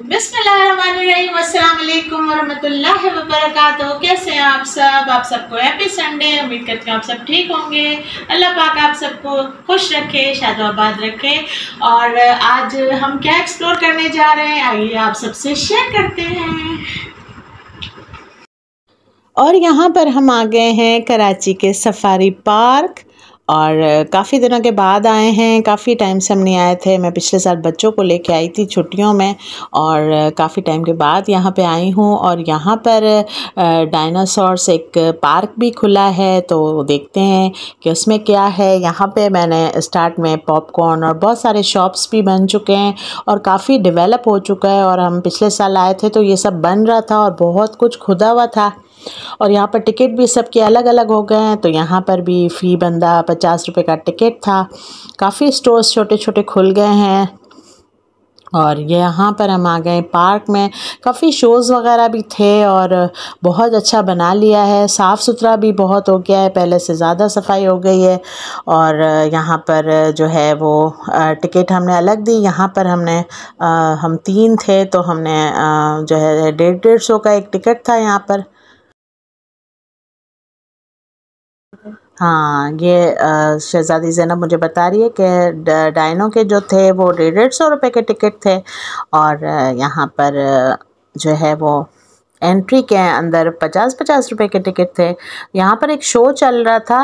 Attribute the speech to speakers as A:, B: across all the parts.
A: बिस्मिल्लाम वरहमतुल्लाह वबरकत कैसे हैं आप सब आप सबको हैप्पी संडे उम्मीद करती हूँ आप सब ठीक होंगे अल्लाह पाक आप सबको खुश रखे शादोबाद रखे और आज हम क्या एक्सप्लोर करने जा रहे हैं आइए आप सबसे शेयर करते हैं और यहाँ पर हम आ गए हैं कराची के सफारी पार्क और काफ़ी दिनों के बाद आए हैं काफ़ी टाइम से हम नहीं आए थे मैं पिछले साल बच्चों को लेके आई थी छुट्टियों में और काफ़ी टाइम के बाद यहाँ पे आई हूँ और यहाँ पर डायनासॉर्स एक पार्क भी खुला है तो देखते हैं कि उसमें क्या है यहाँ पे मैंने स्टार्ट में पॉपकॉर्न और बहुत सारे शॉप्स भी बन चुके हैं और काफ़ी डिवेलप हो चुका है और हम पिछले साल आए थे तो ये सब बन रहा था और बहुत कुछ खुदा हुआ था और यहाँ पर टिकट भी सबके अलग अलग हो गए हैं तो यहाँ पर भी फ़ी बंदा पचास रुपये का टिकट था काफ़ी स्टोर्स छोटे छोटे खुल गए हैं और यहाँ पर हम आ गए पार्क में काफ़ी शोज़ वगैरह भी थे और बहुत अच्छा बना लिया है साफ़ सुथरा भी बहुत हो गया है पहले से ज़्यादा सफाई हो गई है और यहाँ पर जो है वो टिकट हमने अलग दी यहाँ पर हमने हम तीन थे तो हमने जो है डेढ़ डेढ़ सौ का एक टिकट था यहाँ पर हाँ ये शहज़ादी ज़ैनब मुझे बता रही है कि डायनों के जो थे वो डेढ़ डेढ़ सौ रुपये के टिकट थे और यहाँ पर जो है वो एंट्री के अंदर पचास पचास रुपए के टिकट थे यहाँ पर एक शो चल रहा था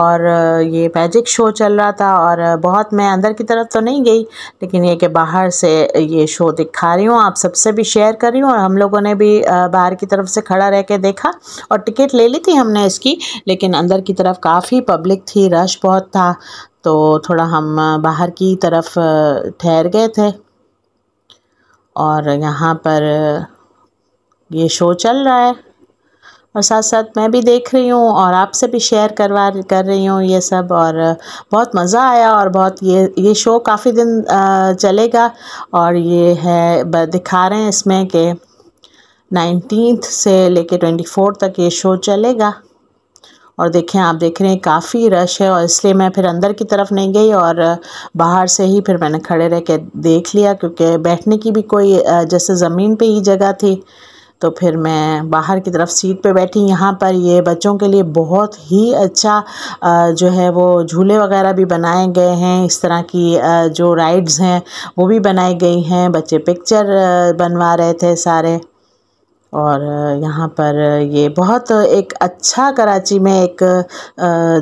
A: और ये मैजिक शो चल रहा था और बहुत मैं अंदर की तरफ तो नहीं गई लेकिन ये कि बाहर से ये शो दिखा रही हूँ आप सबसे भी शेयर कर रही हूँ और हम लोगों ने भी बाहर की तरफ से खड़ा रह के देखा और टिकट ले ली थी हमने इसकी लेकिन अंदर की तरफ काफ़ी पब्लिक थी रश बहुत था तो थोड़ा हम बाहर की तरफ ठहर गए थे और यहाँ पर ये शो चल रहा है और साथ साथ मैं भी देख रही हूँ और आपसे भी शेयर करवा कर रही हूँ ये सब और बहुत मज़ा आया और बहुत ये ये शो काफ़ी दिन चलेगा और ये है दिखा रहे हैं इसमें कि नाइनटीन से लेके ट्वेंटी फोर तक ये शो चलेगा और देखें आप देख रहे हैं काफ़ी रश है और इसलिए मैं फिर अंदर की तरफ नहीं गई और बाहर से ही फिर मैंने खड़े रह के देख लिया क्योंकि बैठने की भी कोई जैसे ज़मीन पे ही जगह थी तो फिर मैं बाहर की तरफ सीट पे बैठी यहाँ पर ये बच्चों के लिए बहुत ही अच्छा जो है वो झूले वगैरह भी बनाए गए हैं इस तरह की जो राइड्स हैं वो भी बनाई गई हैं बच्चे पिक्चर बनवा रहे थे सारे और यहाँ पर ये बहुत एक अच्छा कराची में एक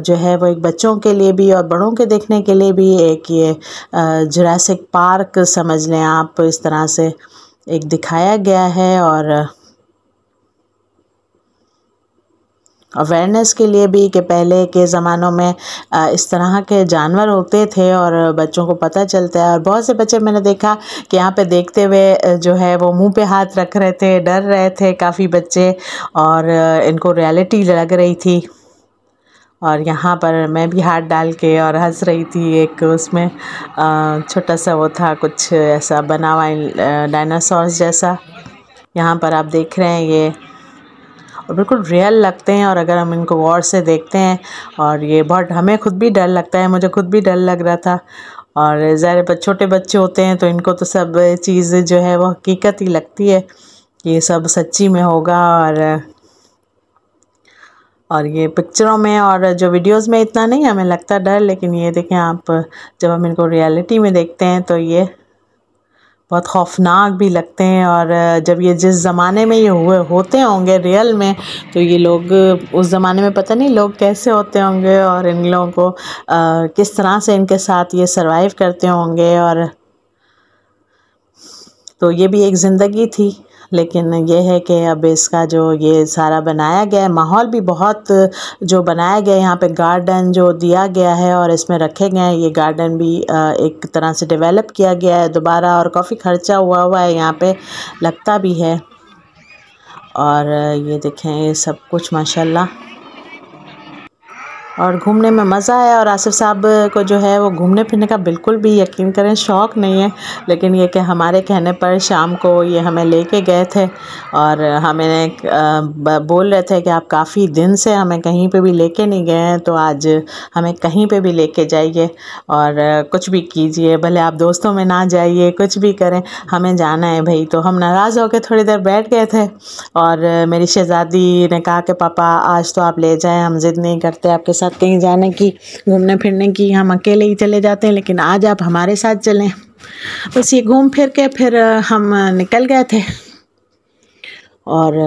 A: जो है वो एक बच्चों के लिए भी और बड़ों के देखने के लिए भी एक ये जुरासिक पार्क समझ लें आप इस तरह से एक दिखाया गया है और अवेयरनेस के लिए भी कि पहले के ज़मानों में इस तरह के जानवर होते थे और बच्चों को पता चलता है और बहुत से बच्चे मैंने देखा कि यहाँ पे देखते हुए जो है वो मुंह पे हाथ रख रहे थे डर रहे थे काफ़ी बच्चे और इनको रियलिटी लग रही थी और यहाँ पर मैं भी हाथ डाल के और हंस रही थी एक उसमें छोटा सा वो था कुछ ऐसा बना हुआ डायनासॉर्स जैसा यहाँ पर आप देख रहे हैं ये और बिल्कुल रियल लगते हैं और अगर हम इनको गौर से देखते हैं और ये बहुत हमें खुद भी डर लगता है मुझे खुद भी डर लग रहा था और ज़ाहिर छोटे बच्चे होते हैं तो इनको तो सब चीज़ जो है वो हकीकत ही लगती है ये सब सच्ची में होगा और और ये पिक्चरों में और जो वीडियोस में इतना नहीं हमें लगता डर लेकिन ये देखें आप जब हम इनको रियलिटी में देखते हैं तो ये बहुत खौफनाक भी लगते हैं और जब ये जिस ज़माने में ये हुए होते होंगे रियल में तो ये लोग उस ज़माने में पता नहीं लोग कैसे होते होंगे और इन लोगों को आ, किस तरह से इनके साथ ये सरवाइव करते होंगे और तो ये भी एक ज़िंदगी थी लेकिन ये है कि अब इसका जो ये सारा बनाया गया है माहौल भी बहुत जो बनाया गया है यहाँ पे गार्डन जो दिया गया है और इसमें रखे गए हैं ये गार्डन भी एक तरह से डेवलप किया गया है दोबारा और काफ़ी खर्चा हुआ हुआ है यहाँ पे लगता भी है और ये देखें ये सब कुछ माशाल्लाह और घूमने में मज़ा आया और आसिफ साहब को जो है वो घूमने फिरने का बिल्कुल भी यकीन करें शौक़ नहीं है लेकिन ये कि हमारे कहने पर शाम को ये हमें लेके गए थे और हमें बोल रहे थे कि आप काफ़ी दिन से हमें कहीं पे भी लेके नहीं गए हैं तो आज हमें कहीं पे भी लेके जाइए और कुछ भी कीजिए भले आप दोस्तों में ना जाइए कुछ भी करें हमें जाना है भाई तो हम नाराज़ होकर थोड़ी देर बैठ गए थे और मेरी शहज़ादी ने कहा कि पापा आज तो आप ले जाएँ हम ज़िद नहीं करते आपके साथ कहीं जाने की घूमने फिरने की हम अकेले ही चले जाते हैं लेकिन आज आप हमारे साथ चलें बस ये घूम फिर के फिर हम निकल गए थे और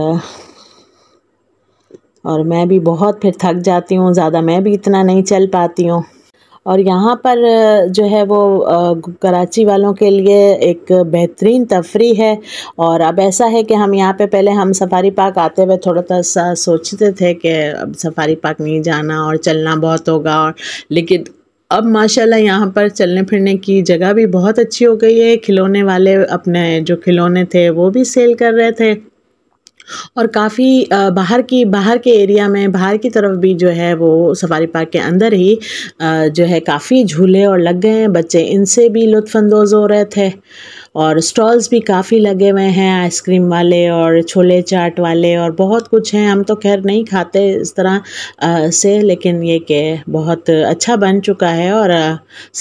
A: और मैं भी बहुत फिर थक जाती हूँ ज़्यादा मैं भी इतना नहीं चल पाती हूँ और यहाँ पर जो है वो कराची वालों के लिए एक बेहतरीन तफरी है और अब ऐसा है कि हम यहाँ पे पहले हम सफारी पार्क आते हुए थोड़ा सा सोचते थे कि अब सफारी पार्क नहीं जाना और चलना बहुत होगा और लेकिन अब माशाल्लाह यहाँ पर चलने फिरने की जगह भी बहुत अच्छी हो गई है खिलौने वाले अपने जो खिलौने थे वो भी सेल कर रहे थे और काफ़ी बाहर की बाहर के एरिया में बाहर की तरफ भी जो है वो सफारी पार्क के अंदर ही जो है काफ़ी झूले और लग गए हैं बच्चे इनसे भी लुफानंदोज़ हो रहे थे और स्टॉल्स भी काफ़ी लगे हुए हैं आइसक्रीम वाले और छोले चाट वाले और बहुत कुछ हैं हम तो खैर नहीं खाते इस तरह से लेकिन ये के बहुत अच्छा बन चुका है और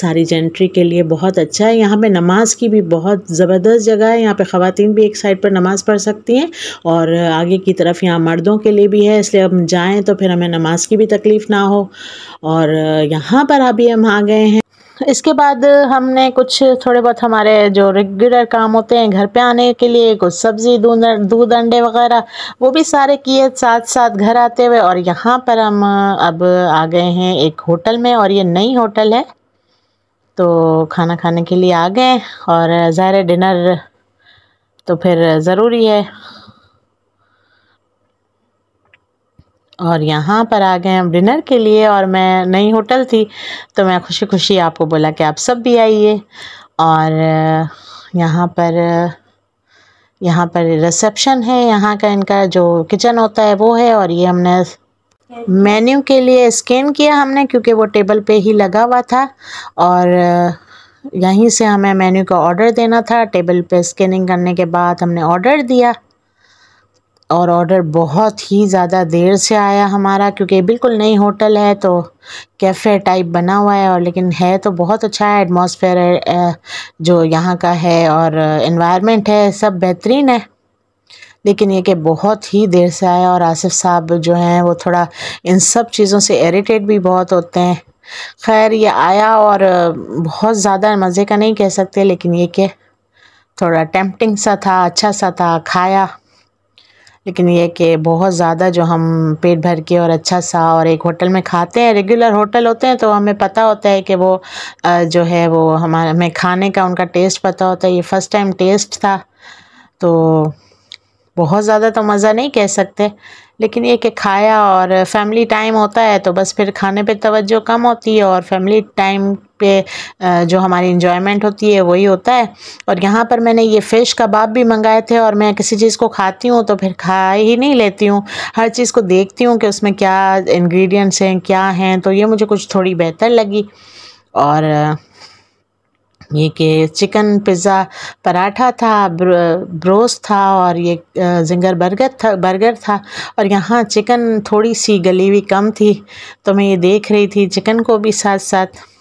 A: सारी जेंट्री के लिए बहुत अच्छा है यहाँ पे नमाज़ की भी बहुत ज़बरदस्त जगह है यहाँ पे ख़वान भी एक साइड पर नमाज़ पढ़ सकती हैं और आगे की तरफ यहाँ मर्दों के लिए भी है इसलिए हम जाएँ तो फिर हमें नमाज की भी तकलीफ़ ना हो और यहाँ पर अभी हम आ गए हैं इसके बाद हमने कुछ थोड़े बहुत हमारे जो रेगुलर काम होते हैं घर पे आने के लिए कुछ सब्ज़ी दूध दूध अंडे वगैरह वो भी सारे किए साथ साथ घर आते हुए और यहाँ पर हम अब आ गए हैं एक होटल में और ये नई होटल है तो खाना खाने के लिए आ गए और ज़ाहिर डिनर तो फिर ज़रूरी है और यहाँ पर आ गए हम डिनर के लिए और मैं नई होटल थी तो मैं खुशी खुशी आपको बोला कि आप सब भी आइए और यहाँ पर यहाँ पर रिसेप्शन है यहाँ का इनका जो किचन होता है वो है और ये हमने मेन्यू के लिए स्कैन किया हमने क्योंकि वो टेबल पे ही लगा हुआ था और यहीं से हमें मेन्यू का ऑर्डर देना था टेबल पे स्कैनिंग करने के बाद हमने ऑर्डर दिया और ऑर्डर बहुत ही ज़्यादा देर से आया हमारा क्योंकि बिल्कुल नई होटल है तो कैफ़े टाइप बना हुआ है और लेकिन है तो बहुत अच्छा है एटमॉस्फेयर है जो यहाँ का है और इन्वायरमेंट है सब बेहतरीन है लेकिन ये कि बहुत ही देर से आया और आसिफ साहब जो हैं वो थोड़ा इन सब चीज़ों से इरीटेट भी बहुत होते हैं खैर ये आया और बहुत ज़्यादा मज़े का नहीं कह सकते लेकिन ये कि थोड़ा टेम्पटिंग सा था अच्छा सा था खाया लेकिन ये कि बहुत ज़्यादा जो हम पेट भर के और अच्छा सा और एक होटल में खाते हैं रेगुलर होटल होते हैं तो हमें पता होता है कि वो जो है वो हमारे हमें खाने का उनका टेस्ट पता होता है ये फ़र्स्ट टाइम टेस्ट था तो बहुत ज़्यादा तो मज़ा नहीं कह सकते लेकिन ये कि खाया और फैमिली टाइम होता है तो बस फिर खाने पे तवज्जो कम होती है और फैमिली टाइम पे जो हमारी इंजॉयमेंट होती है वही होता है और यहाँ पर मैंने ये फ़िश कबाब भी मंगाए थे और मैं किसी चीज़ को खाती हूँ तो फिर खा ही नहीं लेती हूँ हर चीज़ को देखती हूँ कि उसमें क्या इन्ग्रीडियंट्स हैं क्या हैं तो ये मुझे कुछ थोड़ी बेहतर लगी और ये कि चिकन पिज़्ज़ा पराठा था ब्रोस था और ये जिंगर बर्गर था बर्गर था और यहाँ चिकन थोड़ी सी गली हुई कम थी तो मैं ये देख रही थी चिकन को भी साथ साथ